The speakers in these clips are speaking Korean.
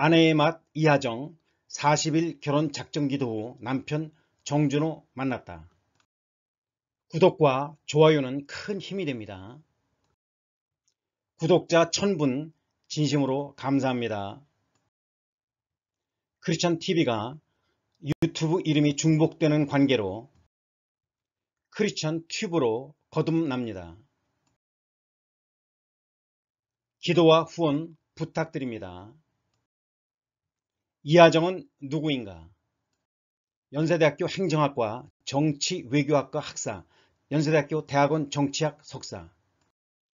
아내의 맛 이하정 40일 결혼 작정기도 후 남편 정준호 만났다. 구독과 좋아요는 큰 힘이 됩니다. 구독자 1000분 진심으로 감사합니다. 크리스천TV가 유튜브 이름이 중복되는 관계로 크리스천 튜브로 거듭납니다. 기도와 후원 부탁드립니다. 이하정은 누구인가? 연세대학교 행정학과 정치외교학과 학사, 연세대학교 대학원 정치학 석사.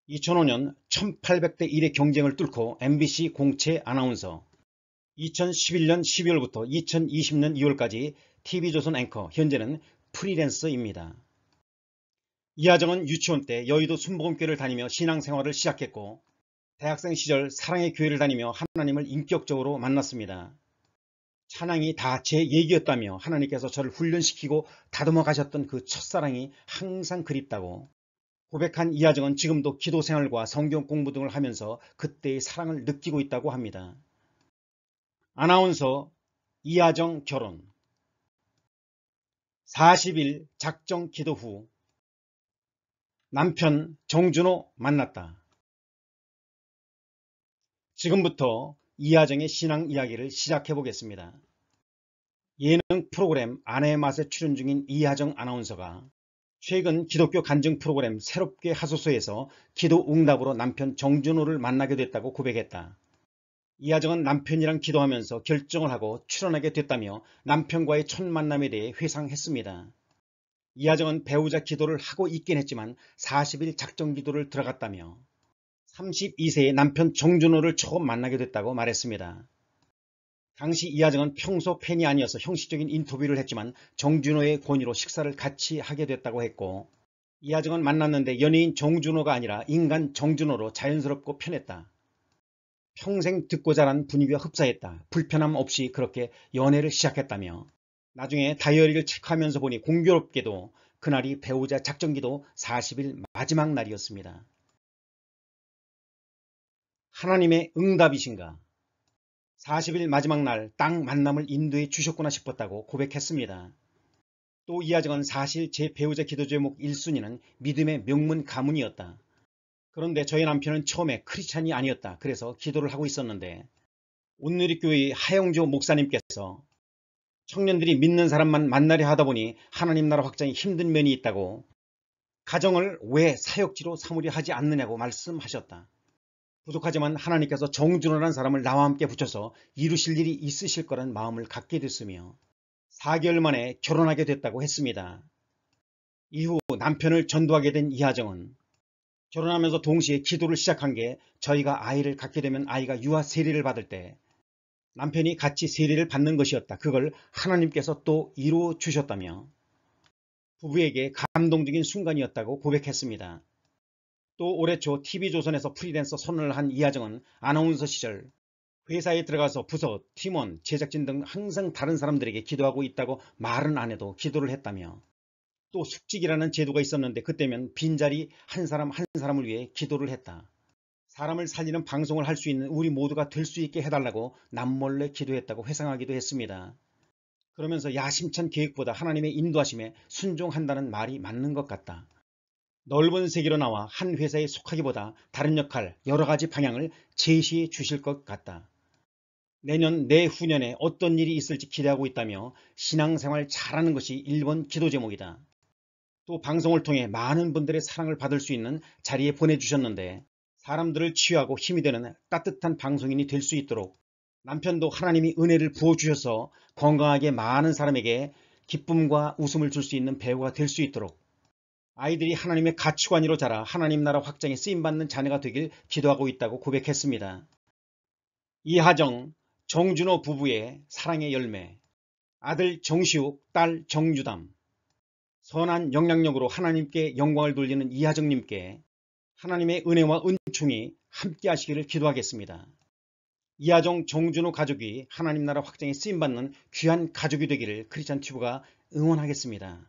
2005년 1800대 1의 경쟁을 뚫고 MBC 공채 아나운서. 2011년 12월부터 2020년 2월까지 TV조선 앵커, 현재는 프리랜서입니다. 이하정은 유치원 때 여의도 순복음교회를 다니며 신앙생활을 시작했고 대학생 시절 사랑의 교회를 다니며 하나님을 인격적으로 만났습니다. 사랑이다제 얘기였다며 하나님께서 저를 훈련시키고 다듬어 가셨던 그 첫사랑이 항상 그립다고 고백한 이하정은 지금도 기도 생활과 성경 공부 등을 하면서 그때의 사랑을 느끼고 있다고 합니다. 아나운서 이하정 결혼 40일 작정 기도 후 남편 정준호 만났다. 지금부터 이하정의 신앙 이야기를 시작해 보겠습니다. 예능 프로그램 아내의 맛에 출연 중인 이하정 아나운서가 최근 기독교 간증 프로그램 새롭게 하소서에서 기도 응답으로 남편 정준호를 만나게 됐다고 고백했다. 이하정은 남편이랑 기도하면서 결정을 하고 출연하게 됐다며 남편과의 첫 만남에 대해 회상했습니다. 이하정은 배우자 기도를 하고 있긴 했지만 40일 작정 기도를 들어갔다며 32세의 남편 정준호를 처음 만나게 됐다고 말했습니다. 당시 이하정은 평소 팬이 아니어서 형식적인 인터뷰를 했지만 정준호의 권유로 식사를 같이 하게 됐다고 했고 이하정은 만났는데 연예인 정준호가 아니라 인간 정준호로 자연스럽고 편했다. 평생 듣고 자란 분위기와 흡사했다. 불편함 없이 그렇게 연애를 시작했다며 나중에 다이어리를 체크하면서 보니 공교롭게도 그날이 배우자 작전기도 40일 마지막 날이었습니다. 하나님의 응답이신가 40일 마지막 날 땅 만남을 인도해 주셨구나 싶었다고 고백했습니다. 또 이하정은 사실 제 배우자 기도 제목 1순위는 믿음의 명문 가문이었다. 그런데 저희 남편은 처음에 크리스찬이 아니었다. 그래서 기도를 하고 있었는데 온누리교회 하영조 목사님께서 청년들이 믿는 사람만 만나려 하다 보니 하나님 나라 확장이 힘든 면이 있다고 가정을 왜 사역지로 삼으려 하지 않느냐고 말씀하셨다. 부족하지만 하나님께서 정준호라는 사람을 나와 함께 붙여서 이루실 일이 있으실 거란 마음을 갖게 됐으며 4개월 만에 결혼하게 됐다고 했습니다. 이후 남편을 전도하게 된 이하정은 결혼하면서 동시에 기도를 시작한 게 저희가 아이를 갖게 되면 아이가 유아 세례를 받을 때 남편이 같이 세례를 받는 것이었다. 그걸 하나님께서 또 이루어 주셨다며 부부에게 감동적인 순간이었다고 고백했습니다. 또 올해 초 TV조선에서 프리랜서 선언을 한 이하정은 아나운서 시절 회사에 들어가서 부서, 팀원, 제작진 등 항상 다른 사람들에게 기도하고 있다고 말은 안 해도 기도를 했다며 또 숙직이라는 제도가 있었는데 그때면 빈자리 한 사람 한 사람을 위해 기도를 했다. 사람을 살리는 방송을 할 수 있는 우리 모두가 될 수 있게 해달라고 남몰래 기도했다고 회상하기도 했습니다. 그러면서 야심찬 계획보다 하나님의 인도하심에 순종한다는 말이 맞는 것 같다. 넓은 세계로 나와 한 회사에 속하기보다 다른 역할, 여러 가지 방향을 제시해 주실 것 같다. 내년 내후년에 어떤 일이 있을지 기대하고 있다며 신앙생활 잘하는 것이 1번 기도 제목이다. 또 방송을 통해 많은 분들의 사랑을 받을 수 있는 자리에 보내주셨는데 사람들을 치유하고 힘이 되는 따뜻한 방송인이 될 수 있도록 남편도 하나님이 은혜를 부어주셔서 건강하게 많은 사람에게 기쁨과 웃음을 줄 수 있는 배우가 될 수 있도록 아이들이 하나님의 가치관으로 자라 하나님 나라 확장에 쓰임받는 자녀가 되길 기도하고 있다고 고백했습니다. 이하정, 정준호 부부의 사랑의 열매 아들 정시욱, 딸 정유담 선한 영향력으로 하나님께 영광을 돌리는 이하정님께 하나님의 은혜와 은총이 함께 하시기를 기도하겠습니다. 이하정, 정준호 가족이 하나님 나라 확장에 쓰임받는 귀한 가족이 되기를 크리스찬 튜브가 응원하겠습니다.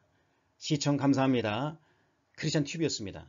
시청 감사합니다. 크리스찬 TV였습니다.